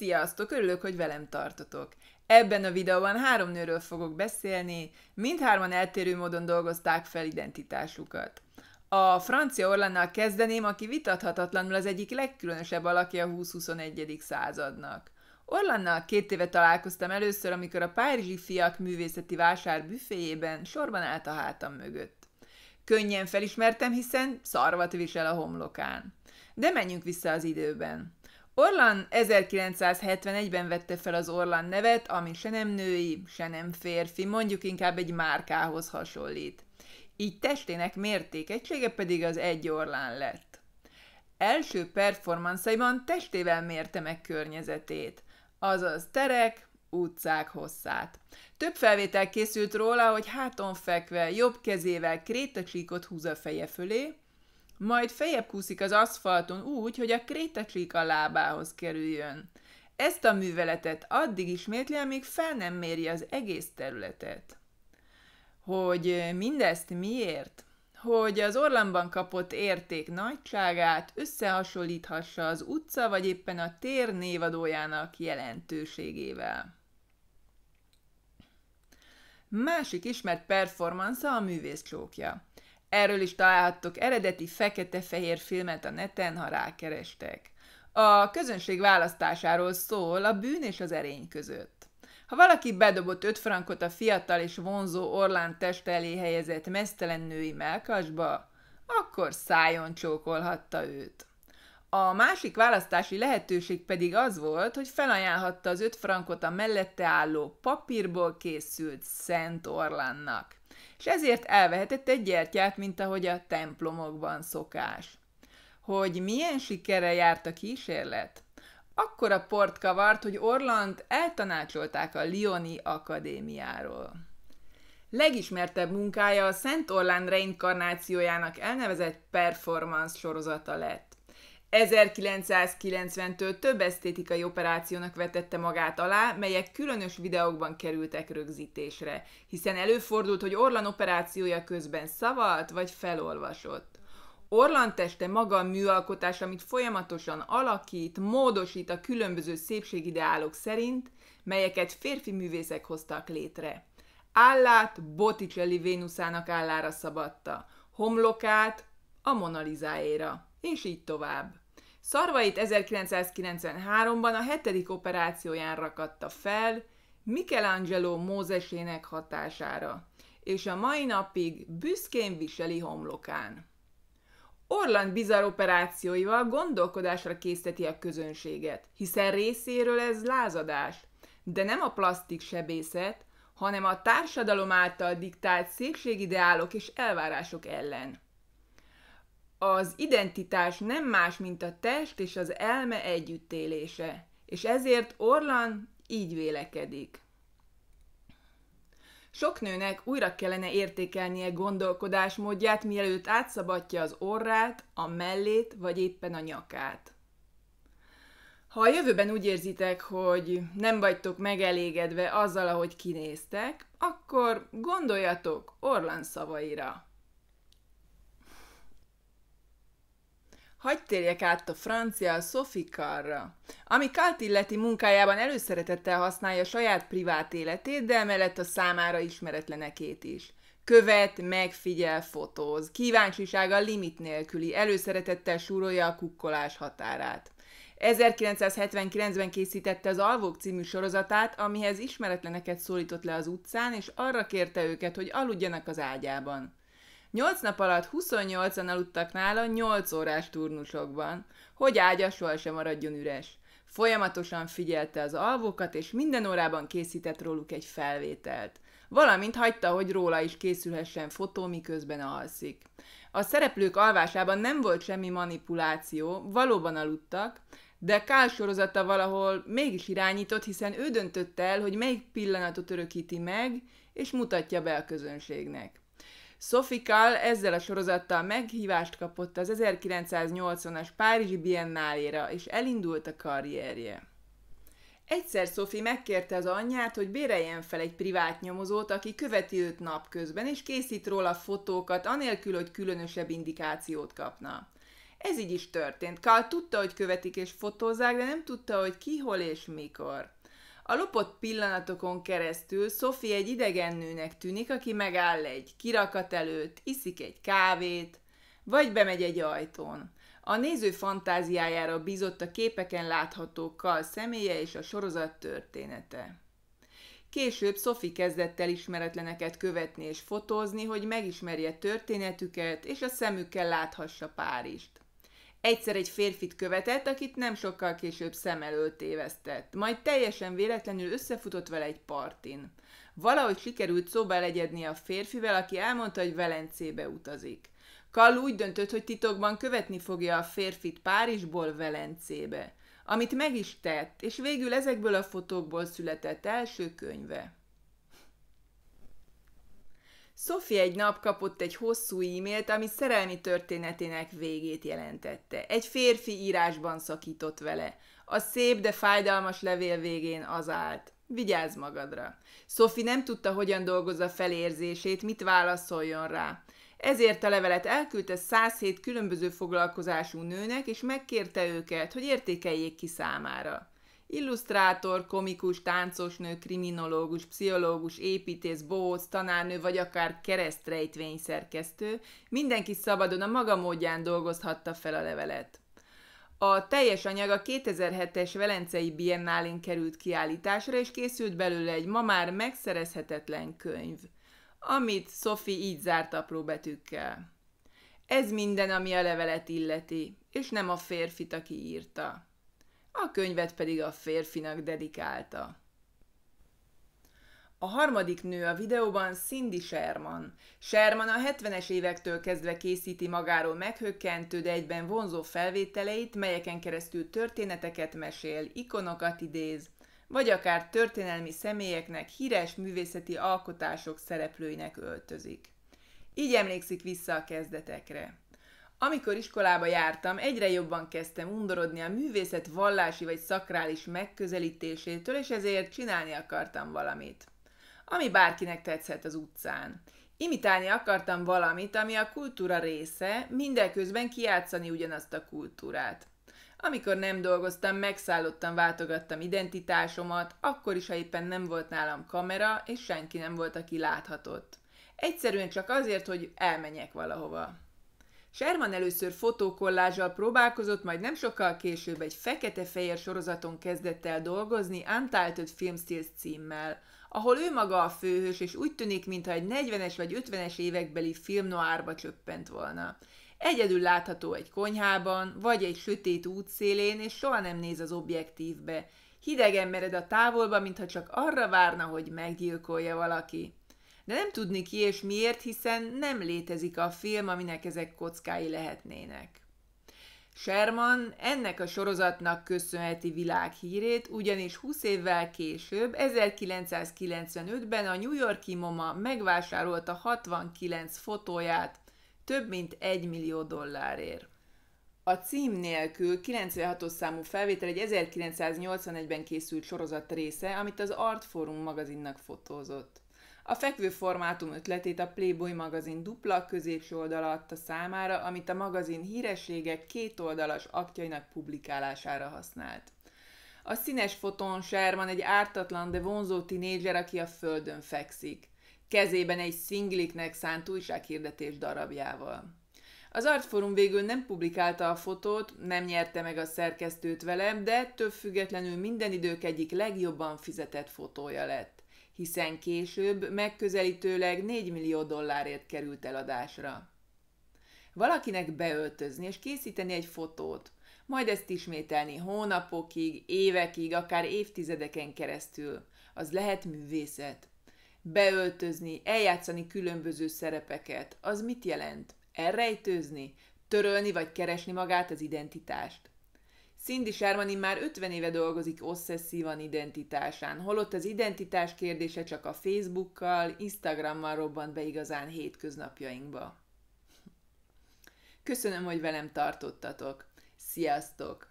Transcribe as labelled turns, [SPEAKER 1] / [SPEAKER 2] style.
[SPEAKER 1] Sziasztok, örülök, hogy velem tartotok! Ebben a videóban három nőről fogok beszélni, mindhárman eltérő módon dolgozták fel identitásukat. A francia Orlannal kezdeném, aki vitathatatlanul az egyik legkülönösebb alakja a 20-21. századnak. Orlannal két éve találkoztam először, amikor a Párizsi Fiak művészeti vásár büféjében sorban állt a hátam mögött. Könnyen felismertem, hiszen szarvat visel a homlokán. De menjünk vissza az időben. Orlan 1971-ben vette fel az Orlan nevet, ami se nem női, se nem férfi, mondjuk inkább egy márkához hasonlít. Így testének mértékegysége pedig az egy Orlan lett. Első performanszaiban testével mérte meg környezetét, azaz terek, utcák hosszát. Több felvétel készült róla, hogy háton fekve, jobb kezével krétacsíkot húz a feje fölé, majd fejebb kúszik az aszfalton úgy, hogy a krétacsék a lábához kerüljön. Ezt a műveletet addig ismétli, amíg fel nem méri az egész területet. Hogy mindezt miért? Hogy az orlamban kapott érték nagyságát összehasonlíthassa az utca vagy éppen a tér névadójának jelentőségével. Másik ismert performance a művész csókja. Erről is találhattok eredeti fekete-fehér filmet a neten, ha rákerestek. A közönség választásáról szól a bűn és az erény között. Ha valaki bedobott 5 frankot a fiatal és vonzó Orlán test elé helyezett mesztelen női melkasba, akkor szájon csókolhatta őt. A másik választási lehetőség pedig az volt, hogy felajánlhatta az 5 frankot a mellette álló papírból készült Szent Orlánnak és ezért elvehetett egy gyertyát, mint ahogy a templomokban szokás. Hogy milyen sikere járt a kísérlet? a port kavart, hogy Orlant eltanácsolták a Lioni Akadémiáról. Legismertebb munkája a Szent Orlán reinkarnációjának elnevezett performance sorozata lett. 1990-től több esztétikai operációnak vetette magát alá, melyek különös videókban kerültek rögzítésre, hiszen előfordult, hogy Orlan operációja közben szavalt vagy felolvasott. Orlan teste maga a műalkotás, amit folyamatosan alakít, módosít a különböző szépségideálok szerint, melyeket férfi művészek hoztak létre. Állát Botticelli Vénuszának állára szabadta, homlokát a Monalizáéra, és így tovább. Szarvait 1993-ban a hetedik operációján rakatta fel, Michelangelo Mózesének hatására, és a mai napig büszkén viseli homlokán. Orland bizarr operációival gondolkodásra készteti a közönséget, hiszen részéről ez lázadás, de nem a plastik sebészet, hanem a társadalom által diktált szépségideálok és elvárások ellen. Az identitás nem más, mint a test és az elme együttélése, és ezért Orlan így vélekedik. Sok nőnek újra kellene értékelnie gondolkodásmódját, mielőtt átszabadja az orrát, a mellét vagy éppen a nyakát. Ha a jövőben úgy érzitek, hogy nem vagytok megelégedve azzal, ahogy kinéztek, akkor gondoljatok Orlan szavaira. Hagy térjek át a francia Sofikarra, ami Kalt illeti munkájában előszeretettel használja saját privát életét, de emellett a számára ismeretlenekét is. Követ, megfigyel, fotóz, kíváncsisága limit nélküli, előszeretettel súrolja a kukkolás határát. 1979-ben készítette az Alvók című sorozatát, amihez ismeretleneket szólított le az utcán, és arra kérte őket, hogy aludjanak az ágyában. Nyolc nap alatt 28-an aludtak nála 8 órás turnusokban, hogy ágya soha sem maradjon üres. Folyamatosan figyelte az alvókat, és minden órában készített róluk egy felvételt. Valamint hagyta, hogy róla is készülhessen fotó, miközben alszik. A szereplők alvásában nem volt semmi manipuláció, valóban aludtak, de Kál sorozata valahol mégis irányított, hiszen ő döntötte el, hogy melyik pillanatot örökíti meg, és mutatja be a közönségnek. Sofikal ezzel a sorozattal meghívást kapott az 1980-as Párizsi Biennáléra, és elindult a karrierje. Egyszer Sophie megkérte az anyját, hogy béreljen fel egy privát nyomozót, aki követi őt napközben, és készít róla fotókat, anélkül, hogy különösebb indikációt kapna. Ez így is történt. Kál tudta, hogy követik és fotózzák, de nem tudta, hogy ki, hol és mikor. A lopott pillanatokon keresztül Sophie egy idegen nőnek tűnik, aki megáll egy kirakat előtt, iszik egy kávét, vagy bemegy egy ajtón. A néző fantáziájára bízott a képeken láthatókkal személye és a sorozat története. Később Sophie kezdett el ismeretleneket követni és fotózni, hogy megismerje történetüket és a szemükkel láthassa Párizst. Egyszer egy férfit követett, akit nem sokkal később szem előtt tévesztett, majd teljesen véletlenül összefutott vele egy partin. Valahogy sikerült szóba legyedni a férfivel, aki elmondta, hogy Velencébe utazik. Kall úgy döntött, hogy titokban követni fogja a férfit Párizsból Velencébe, amit meg is tett, és végül ezekből a fotókból született első könyve. Sophie egy nap kapott egy hosszú e-mailt, ami szerelmi történetének végét jelentette. Egy férfi írásban szakított vele. A szép, de fájdalmas levél végén az állt. Vigyázz magadra. Sophie nem tudta, hogyan dolgozza felérzését, mit válaszoljon rá. Ezért a levelet elküldte 107 különböző foglalkozású nőnek, és megkérte őket, hogy értékeljék ki számára. Illusztrátor, komikus, táncosnő, kriminológus, pszichológus, építész, bohóc, tanárnő vagy akár keresztrejtvény szerkesztő, mindenki szabadon a maga módján dolgozhatta fel a levelet. A teljes anyag a 2007-es Velencei Biennálén került kiállításra, és készült belőle egy ma már megszerezhetetlen könyv, amit Sophie így zárt apró betűkkel. Ez minden, ami a levelet illeti, és nem a férfit, aki írta a könyvet pedig a férfinak dedikálta. A harmadik nő a videóban Cindy Sherman. Sherman a 70-es évektől kezdve készíti magáról meghökkentő, de egyben vonzó felvételeit, melyeken keresztül történeteket mesél, ikonokat idéz, vagy akár történelmi személyeknek, híres művészeti alkotások szereplőinek öltözik. Így emlékszik vissza a kezdetekre. Amikor iskolába jártam, egyre jobban kezdtem undorodni a művészet vallási vagy szakrális megközelítésétől, és ezért csinálni akartam valamit. Ami bárkinek tetszett az utcán. Imitálni akartam valamit, ami a kultúra része, mindeközben kiátszani ugyanazt a kultúrát. Amikor nem dolgoztam, megszállottan váltogattam identitásomat, akkor is, ha éppen nem volt nálam kamera, és senki nem volt, aki láthatott. Egyszerűen csak azért, hogy elmenjek valahova. Sherman először fotókollázsal próbálkozott, majd nem sokkal később egy fekete-fehér sorozaton kezdett el dolgozni Untitled Film Stills címmel, ahol ő maga a főhős, és úgy tűnik, mintha egy 40-es vagy 50-es évekbeli film noárba csöppent volna. Egyedül látható egy konyhában, vagy egy sötét útszélén, és soha nem néz az objektívbe. Hidegen mered a távolba, mintha csak arra várna, hogy meggyilkolja valaki. De nem tudni ki és miért, hiszen nem létezik a film, aminek ezek kockái lehetnének. Sherman ennek a sorozatnak köszönheti világhírét, ugyanis 20 évvel később, 1995-ben a New Yorki MoMA megvásárolta 69 fotóját több mint 1 millió dollárért. A cím nélkül 96-os számú felvétel egy 1981-ben készült sorozat része, amit az Artforum magazinnak fotózott. A fekvő formátum ötletét a Playboy magazin dupla középső oldala adta számára, amit a magazin hírességek kétoldalas aktjainak publikálására használt. A színes fotón Sherman egy ártatlan, de vonzó tinédzser, aki a földön fekszik. Kezében egy szingliknek szánt újsághirdetés darabjával. Az Artforum végül nem publikálta a fotót, nem nyerte meg a szerkesztőt vele, de több függetlenül minden idők egyik legjobban fizetett fotója lett hiszen később megközelítőleg 4 millió dollárért került eladásra. Valakinek beöltözni és készíteni egy fotót, majd ezt ismételni hónapokig, évekig, akár évtizedeken keresztül. Az lehet művészet. Beöltözni, eljátszani különböző szerepeket, az mit jelent? Elrejtőzni? Törölni vagy keresni magát az identitást? Cindy Sherman már 50 éve dolgozik osszesszívan identitásán, holott az identitás kérdése csak a Facebookkal, Instagrammal robbant be igazán hétköznapjainkba. Köszönöm, hogy velem tartottatok. Sziasztok!